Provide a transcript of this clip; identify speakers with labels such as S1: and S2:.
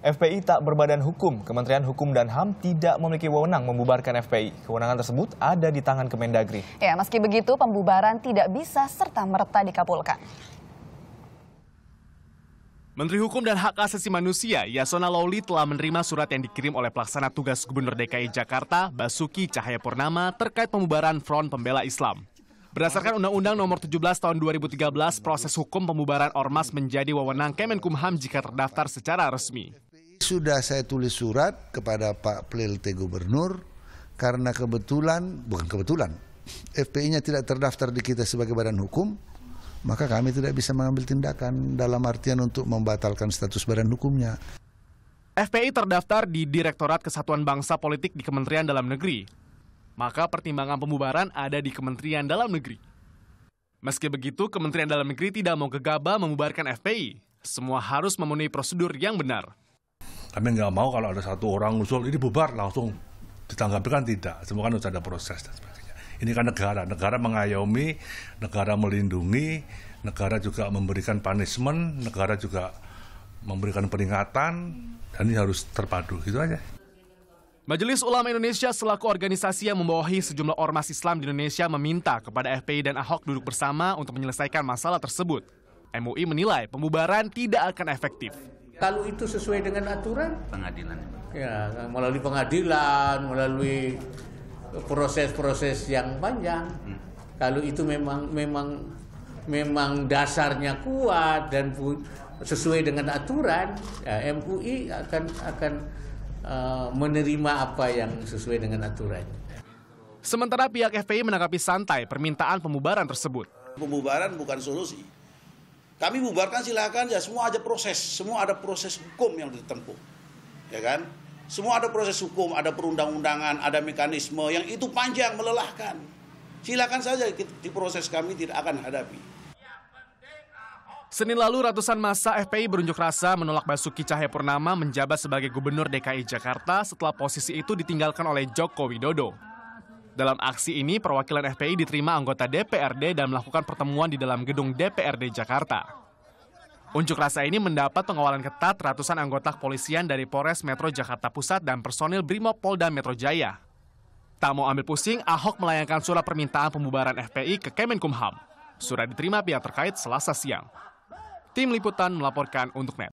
S1: FPI tak berbadan hukum. Kementerian Hukum dan HAM tidak memiliki wewenang membubarkan FPI. Kewenangan tersebut ada di tangan Kemendagri. Ya, meski begitu pembubaran tidak bisa serta-merta dikabulkan. Menteri Hukum dan Hak Asasi Manusia Yasona Lawli telah menerima surat yang dikirim oleh pelaksana tugas Gubernur DKI Jakarta Basuki Cahayapurnama terkait pembubaran Front Pembela Islam. Berdasarkan Undang-Undang Nomor 17 Tahun 2013, proses hukum pembubaran ormas menjadi wewenang Kemenkumham jika terdaftar secara resmi
S2: sudah saya tulis surat kepada Pak PLT Gubernur karena kebetulan bukan kebetulan FPI-nya tidak terdaftar di kita sebagai badan hukum maka kami tidak bisa mengambil tindakan dalam artian untuk membatalkan status badan hukumnya.
S1: FPI terdaftar di Direktorat Kesatuan Bangsa Politik di Kementerian Dalam Negeri. Maka pertimbangan pembubaran ada di Kementerian Dalam Negeri. Meski begitu, Kementerian Dalam Negeri tidak mau gegabah membubarkan FPI. Semua harus memenuhi prosedur
S2: yang benar kami nggak mau kalau ada satu orang ngusul ini bubar langsung ditanggapi kan tidak semua kan harus ada proses dan sebagainya ini kan negara negara mengayomi negara melindungi negara juga memberikan punishment negara juga memberikan peringatan dan ini harus terpadu gitu aja
S1: Majelis Ulama Indonesia selaku organisasi yang membawahi sejumlah ormas Islam di Indonesia meminta kepada FPI dan Ahok duduk bersama untuk menyelesaikan masalah tersebut. MUI menilai pembubaran tidak akan efektif kalau itu sesuai dengan aturan pengadilan ya melalui pengadilan melalui proses-proses yang panjang hmm. kalau itu memang memang memang dasarnya kuat dan sesuai dengan aturan ya, MUI akan akan uh, menerima apa yang sesuai dengan aturan sementara pihak FPI menanggapi santai permintaan pembubaran tersebut pembubaran bukan solusi kami bubarkan silakan ya semua ada proses, semua ada proses hukum yang ditempuh. Ya kan? Semua ada proses hukum, ada perundang-undangan, ada mekanisme yang itu panjang melelahkan. Silakan saja di proses kami tidak akan hadapi. Senin lalu ratusan masa FPI berunjuk rasa menolak Basuki Cahayapurnama menjabat sebagai gubernur DKI Jakarta setelah posisi itu ditinggalkan oleh Joko Widodo. Dalam aksi ini, perwakilan FPI diterima anggota DPRD dan melakukan pertemuan di dalam gedung DPRD Jakarta. Unjuk rasa ini mendapat pengawalan ketat ratusan anggota kepolisian dari Polres Metro Jakarta Pusat dan personil Brimob Polda Metro Jaya. Tak mau ambil pusing, Ahok melayangkan surat permintaan pembubaran FPI ke Kemenkumham. Surat diterima pihak terkait selasa siang. Tim Liputan melaporkan untuk NET.